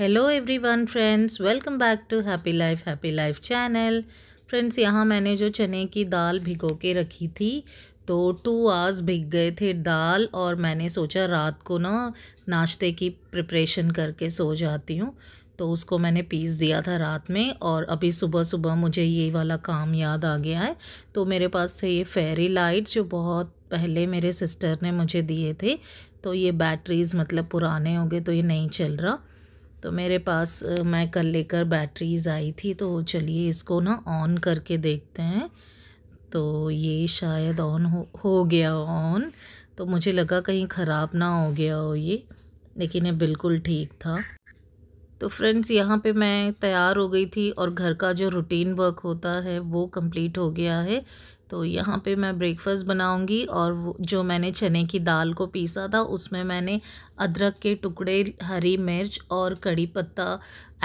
hello everyone friends welcome back to happy life happy life channel friends यहाँ मैंने जो चने की दाल भिगो के रखी थी तो टू आवर्स भिग गए थे दाल और मैंने सोचा रात को ना नाश्ते की प्रिपरेशन करके सो जाती हूँ तो उसको मैंने पीस दिया था रात में और अभी सुबह सुबह मुझे ये वाला काम याद आ गया है तो मेरे पास थे ये फेरी लाइट जो बहुत पहले मेरे सिस्टर ने मुझे दिए थे तो ये बैटरीज़ मतलब पुराने हो गए तो ये नहीं चल रहा तो मेरे पास मैं कल लेकर बैटरीज़ आई थी तो चलिए इसको ना ऑन करके देखते हैं तो ये शायद ऑन हो हो गया ऑन तो मुझे लगा कहीं ख़राब ना हो गया हो ये लेकिन ये बिल्कुल ठीक था तो फ्रेंड्स यहाँ पे मैं तैयार हो गई थी और घर का जो रूटीन वर्क होता है वो कंप्लीट हो गया है तो यहाँ पे मैं ब्रेकफास्ट बनाऊँगी और जो मैंने चने की दाल को पीसा था उसमें मैंने अदरक के टुकड़े हरी मिर्च और कड़ी पत्ता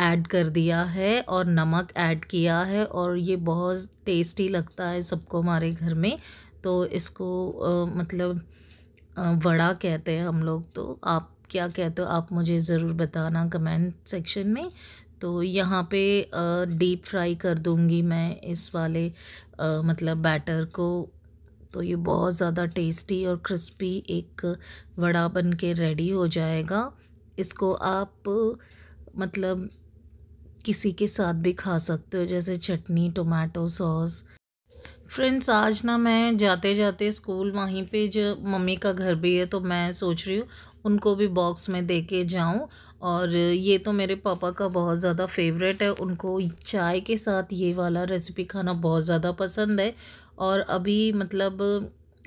ऐड कर दिया है और नमक ऐड किया है और ये बहुत टेस्टी लगता है सबको हमारे घर में तो इसको आ, मतलब आ, वड़ा कहते हैं हम लोग तो आप क्या कहते हो आप मुझे ज़रूर बताना कमेंट सेक्शन में तो यहाँ पे डीप फ्राई कर दूँगी मैं इस वाले मतलब बैटर को तो ये बहुत ज़्यादा टेस्टी और क्रिस्पी एक वड़ा बन के रेडी हो जाएगा इसको आप मतलब किसी के साथ भी खा सकते हो जैसे चटनी टोमेटो सॉस फ्रेंड्स आज ना मैं जाते जाते स्कूल वहीं पे जो मम्मी का घर भी है तो मैं सोच रही हूँ उनको भी बॉक्स में दे के जाऊँ और ये तो मेरे पापा का बहुत ज़्यादा फेवरेट है उनको चाय के साथ ये वाला रेसिपी खाना बहुत ज़्यादा पसंद है और अभी मतलब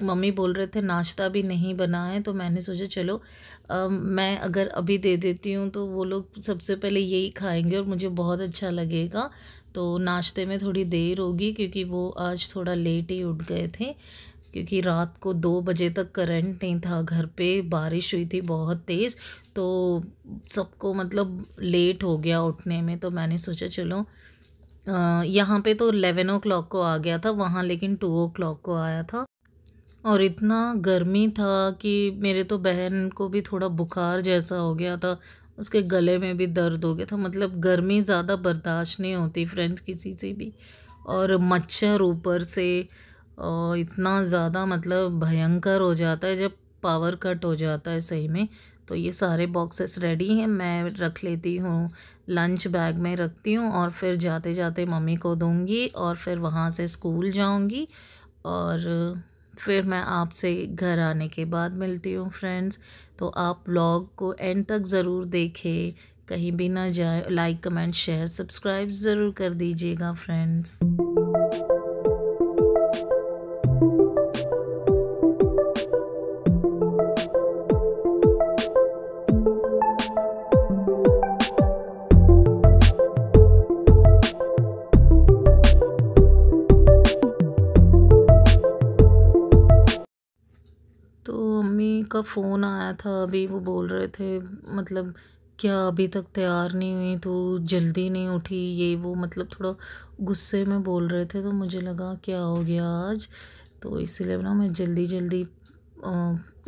मम्मी बोल रहे थे नाश्ता भी नहीं बना है तो मैंने सोचा चलो आ, मैं अगर अभी दे देती हूँ तो वो लोग सबसे पहले यही खाएंगे और मुझे बहुत अच्छा लगेगा तो नाश्ते में थोड़ी देर होगी क्योंकि वो आज थोड़ा लेट ही उठ गए थे क्योंकि रात को दो बजे तक करंट नहीं था घर पे बारिश हुई थी बहुत तेज़ तो सबको मतलब लेट हो गया उठने में तो मैंने सोचा चलो यहाँ पे तो एलेवन ओ क्लॉक को आ गया था वहाँ लेकिन टू ओ क्लॉक को आया था और इतना गर्मी था कि मेरे तो बहन को भी थोड़ा बुखार जैसा हो गया था उसके गले में भी दर्द हो गया था मतलब गर्मी ज़्यादा बर्दाश्त नहीं होती फ्रेंड्स किसी से भी और मच्छर ऊपर से इतना ज़्यादा मतलब भयंकर हो जाता है जब पावर कट हो जाता है सही में तो ये सारे बॉक्सेस रेडी हैं मैं रख लेती हूँ लंच बैग में रखती हूँ और फिर जाते जाते मम्मी को दूँगी और फिर वहाँ से स्कूल जाऊँगी और फिर मैं आपसे घर आने के बाद मिलती हूँ फ्रेंड्स तो आप ब्लॉग को एंड तक ज़रूर देखें कहीं भी ना जाए लाइक कमेंट शेयर सब्सक्राइब ज़रूर कर दीजिएगा फ्रेंड्स का फ़ोन आया था अभी वो बोल रहे थे मतलब क्या अभी तक तैयार नहीं हुई तो जल्दी नहीं उठी ये वो मतलब थोड़ा गुस्से में बोल रहे थे तो मुझे लगा क्या हो गया आज तो इसलिए ना मैं जल्दी जल्दी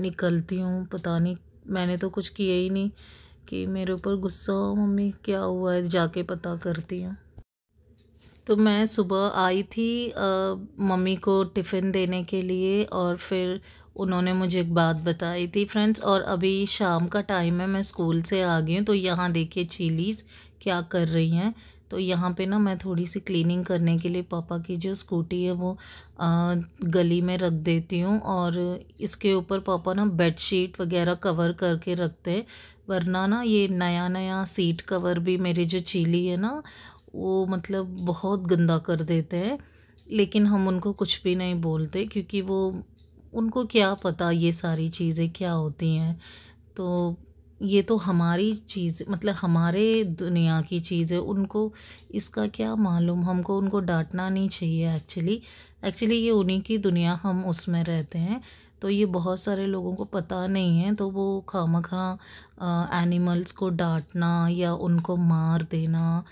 निकलती हूँ पता नहीं मैंने तो कुछ किया ही नहीं कि मेरे ऊपर गुस्सा हो मम्मी क्या हुआ है जाके पता करती हूँ तो मैं सुबह आई थी मम्मी को टिफ़िन देने के लिए और फिर उन्होंने मुझे एक बात बताई थी फ्रेंड्स और अभी शाम का टाइम है मैं स्कूल से आ गई हूँ तो यहाँ देखिए चिलीज़ क्या कर रही हैं तो यहाँ पे ना मैं थोड़ी सी क्लीनिंग करने के लिए पापा की जो स्कूटी है वो आ, गली में रख देती हूँ और इसके ऊपर पापा ना बेड शीट वगैरह कवर करके रखते हैं वरना ना ये नया नया सीट कवर भी मेरे जो चीली है ना वो मतलब बहुत गंदा कर देते हैं लेकिन हम उनको कुछ भी नहीं बोलते क्योंकि वो उनको क्या पता ये सारी चीज़ें क्या होती हैं तो ये तो हमारी चीज़ मतलब हमारे दुनिया की चीज़ है उनको इसका क्या मालूम हमको उनको डांटना नहीं चाहिए एक्चुअली एक्चुअली ये उन्हीं की दुनिया हम उसमें रहते हैं तो ये बहुत सारे लोगों को पता नहीं है तो वो खामखा एनिमल्स को डांटना या उनको मार देना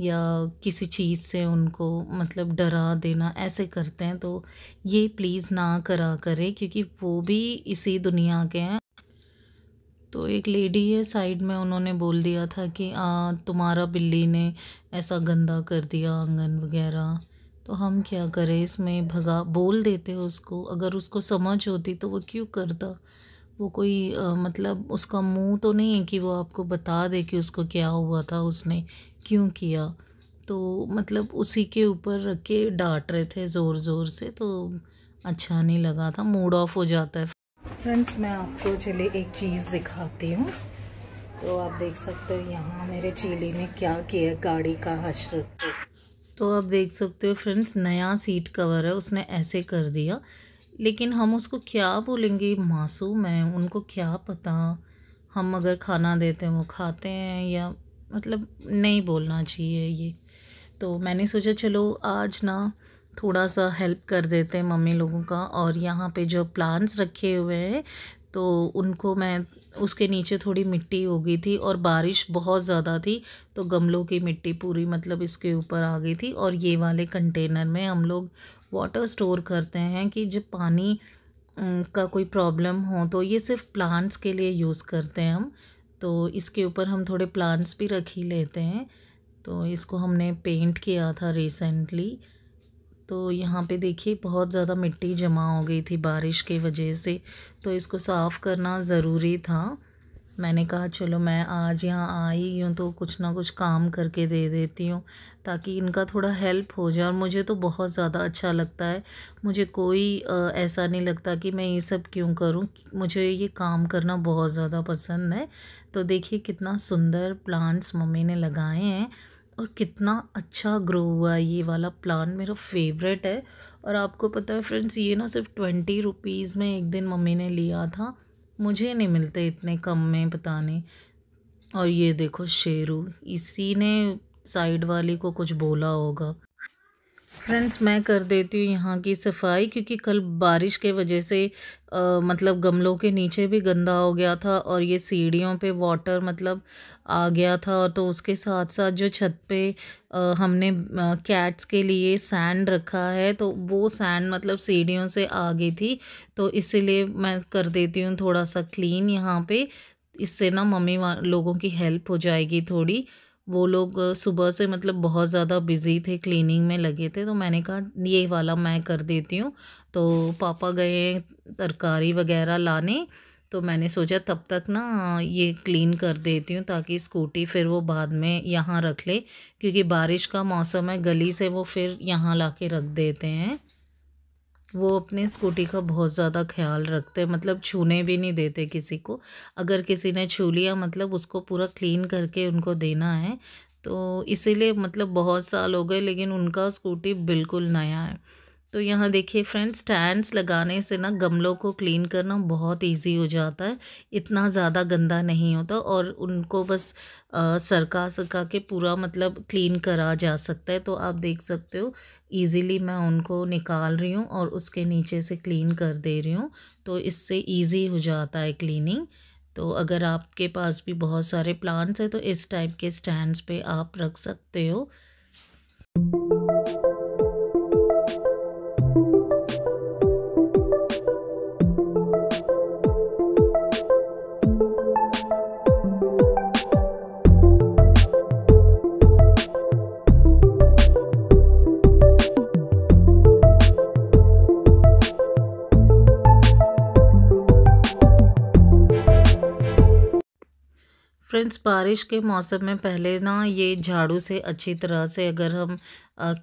या किसी चीज़ से उनको मतलब डरा देना ऐसे करते हैं तो ये प्लीज़ ना करा करें क्योंकि वो भी इसी दुनिया के हैं तो एक लेडी है साइड में उन्होंने बोल दिया था कि आ, तुम्हारा बिल्ली ने ऐसा गंदा कर दिया आंगन वगैरह तो हम क्या करें इसमें भगा बोल देते हो उसको अगर उसको समझ होती तो वो क्यों करता वो कोई आ, मतलब उसका मुंह तो नहीं है कि वो आपको बता दे कि उसको क्या हुआ था उसने क्यों किया तो मतलब उसी के ऊपर रख के डांट रहे थे ज़ोर ज़ोर से तो अच्छा नहीं लगा था मूड ऑफ हो जाता है फ्रेंड्स मैं आपको चले एक चीज़ दिखाती हूँ तो आप देख सकते हो यहाँ मेरे चीली ने क्या किया गाड़ी का हश्र तो आप देख सकते हो फ्रेंड्स नया सीट कवर है उसने ऐसे कर दिया लेकिन हम उसको क्या बोलेंगे मासूम है उनको क्या पता हम अगर खाना देते हैं वो खाते हैं या मतलब नहीं बोलना चाहिए ये तो मैंने सोचा चलो आज ना थोड़ा सा हेल्प कर देते हैं मम्मी लोगों का और यहाँ पे जो प्लांट्स रखे हुए हैं तो उनको मैं उसके नीचे थोड़ी मिट्टी हो गई थी और बारिश बहुत ज़्यादा थी तो गमलों की मिट्टी पूरी मतलब इसके ऊपर आ गई थी और ये वाले कंटेनर में हम लोग वाटर स्टोर करते हैं कि जब पानी का कोई प्रॉब्लम हो तो ये सिर्फ प्लांट्स के लिए यूज़ करते हैं हम तो इसके ऊपर हम थोड़े प्लांट्स भी रख ही लेते हैं तो इसको हमने पेंट किया था रिसेंटली तो यहाँ पे देखिए बहुत ज़्यादा मिट्टी जमा हो गई थी बारिश के वजह से तो इसको साफ़ करना ज़रूरी था मैंने कहा चलो मैं आज यहाँ आई हूँ तो कुछ ना कुछ काम करके दे देती हूँ ताकि इनका थोड़ा हेल्प हो जाए और मुझे तो बहुत ज़्यादा अच्छा लगता है मुझे कोई ऐसा नहीं लगता कि मैं ये सब क्यों करूँ मुझे ये काम करना बहुत ज़्यादा पसंद है तो देखिए कितना सुंदर प्लांट्स मम्मी ने लगाए हैं और कितना अच्छा ग्रो हुआ ये वाला प्लान मेरा फेवरेट है और आपको पता है फ्रेंड्स ये ना सिर्फ ट्वेंटी रुपीज़ में एक दिन मम्मी ने लिया था मुझे नहीं मिलते इतने कम में पता नहीं और ये देखो शेरू इसी ने साइड वाली को कुछ बोला होगा फ्रेंड्स मैं कर देती हूँ यहाँ की सफाई क्योंकि कल बारिश के वजह से आ, मतलब गमलों के नीचे भी गंदा हो गया था और ये सीढ़ियों पे वाटर मतलब आ गया था और तो उसके साथ साथ जो छत पे आ, हमने कैट्स के लिए सैंड रखा है तो वो सैंड मतलब सीढ़ियों से आ गई थी तो इसीलिए मैं कर देती हूँ थोड़ा सा क्लीन यहाँ पे इससे ना मम्मी लोगों की हेल्प हो जाएगी थोड़ी वो लोग सुबह से मतलब बहुत ज़्यादा बिज़ी थे क्लीनिंग में लगे थे तो मैंने कहा ये वाला मैं कर देती हूँ तो पापा गए तरकारी वगैरह लाने तो मैंने सोचा तब तक ना ये क्लीन कर देती हूँ ताकि स्कूटी फिर वो बाद में यहाँ रख ले क्योंकि बारिश का मौसम है गली से वो फिर यहाँ ला के रख देते हैं वो अपनी स्कूटी का बहुत ज़्यादा ख्याल रखते हैं मतलब छूने भी नहीं देते किसी को अगर किसी ने छू लिया मतलब उसको पूरा क्लीन करके उनको देना है तो इसीलिए मतलब बहुत साल हो गए लेकिन उनका स्कूटी बिल्कुल नया है तो यहाँ देखिए फ्रेंड्स स्टैंड्स लगाने से ना गमलों को क्लीन करना बहुत इजी हो जाता है इतना ज़्यादा गंदा नहीं होता और उनको बस आ, सरका सरका के पूरा मतलब क्लीन करा जा सकता है तो आप देख सकते हो इजीली मैं उनको निकाल रही हूँ और उसके नीचे से क्लीन कर दे रही हूँ तो इससे ईजी हो जाता है क्लीनिंग तो अगर आपके पास भी बहुत सारे प्लांट्स हैं तो इस टाइप के स्टैंड पे आप रख सकते हो फ्रेंड्स बारिश के मौसम में पहले ना ये झाड़ू से अच्छी तरह से अगर हम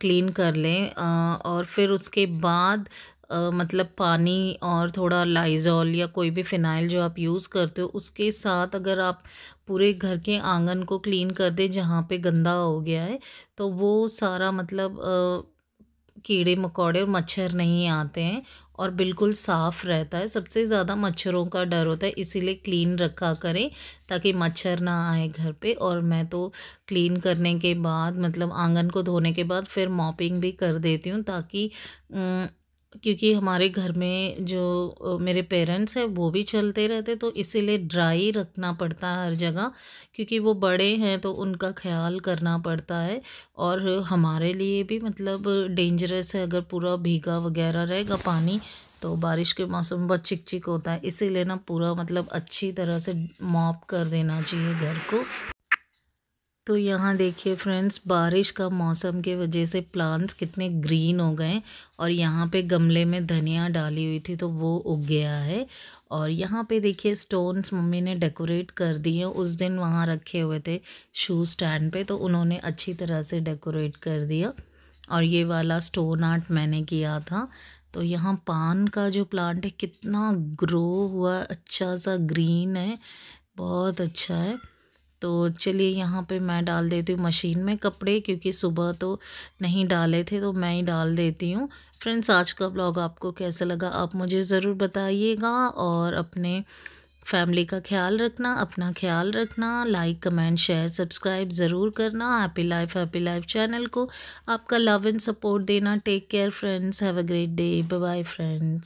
क्लीन कर लें आ, और फिर उसके बाद आ, मतलब पानी और थोड़ा लाइजॉल या कोई भी फिनाइल जो आप यूज़ करते हो उसके साथ अगर आप पूरे घर के आंगन को क्लीन कर दें जहाँ पे गंदा हो गया है तो वो सारा मतलब आ, कीड़े मकोड़े और मच्छर नहीं आते हैं और बिल्कुल साफ़ रहता है सबसे ज़्यादा मच्छरों का डर होता है इसीलिए क्लीन रखा करें ताकि मच्छर ना आए घर पे और मैं तो क्लीन करने के बाद मतलब आंगन को धोने के बाद फिर मॉपिंग भी कर देती हूँ ताकि क्योंकि हमारे घर में जो मेरे पेरेंट्स हैं वो भी चलते रहते तो इसीलिए ड्राई रखना पड़ता है हर जगह क्योंकि वो बड़े हैं तो उनका ख्याल करना पड़ता है और हमारे लिए भी मतलब डेंजरस है अगर पूरा भीगा वगैरह रहेगा पानी तो बारिश के मौसम में बहुत चिक चिक होता है इसीलिए ना पूरा मतलब अच्छी तरह से मॉप कर देना चाहिए घर को तो यहाँ देखिए फ्रेंड्स बारिश का मौसम के वजह से प्लांट्स कितने ग्रीन हो गए और यहाँ पे गमले में धनिया डाली हुई थी तो वो उग गया है और यहाँ पे देखिए स्टोन्स मम्मी ने डेकोरेट कर दिए उस दिन वहाँ रखे हुए थे शू स्टैंड पे तो उन्होंने अच्छी तरह से डेकोरेट कर दिया और ये वाला स्टोन आर्ट मैंने किया था तो यहाँ पान का जो प्लांट है कितना ग्रो हुआ अच्छा सा ग्रीन है बहुत अच्छा है तो चलिए यहाँ पे मैं डाल देती हूँ मशीन में कपड़े क्योंकि सुबह तो नहीं डाले थे तो मैं ही डाल देती हूँ फ्रेंड्स आज का ब्लॉग आपको कैसा लगा आप मुझे ज़रूर बताइएगा और अपने फैमिली का ख्याल रखना अपना ख्याल रखना लाइक कमेंट शेयर सब्सक्राइब ज़रूर करना happy life happy life channel को आपका लव एंड सपोर्ट देना take care friends have a great day bye bye friends